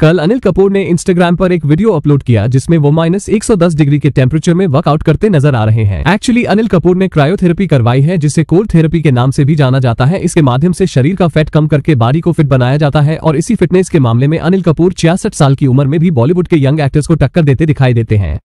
कल अनिल कपूर ने इंस्टाग्राम पर एक वीडियो अपलोड किया जिसमें वो माइनस एक डिग्री के टेम्परेचर में वर्कआउट करते नजर आ रहे हैं एक्चुअली अनिल कपूर ने क्रायोथेरेपी करवाई है जिसे कोल थेरेपी के नाम से भी जाना जाता है इसके माध्यम से शरीर का फैट कम करके बॉडी को फिट बनाया जाता है और इसी फिटनेस के मामले में अनिल कपूर छियासठ साल की उम्र में भी बॉलीवुड के यंग एक्टर्स को टक्कर देते दिखाई देते हैं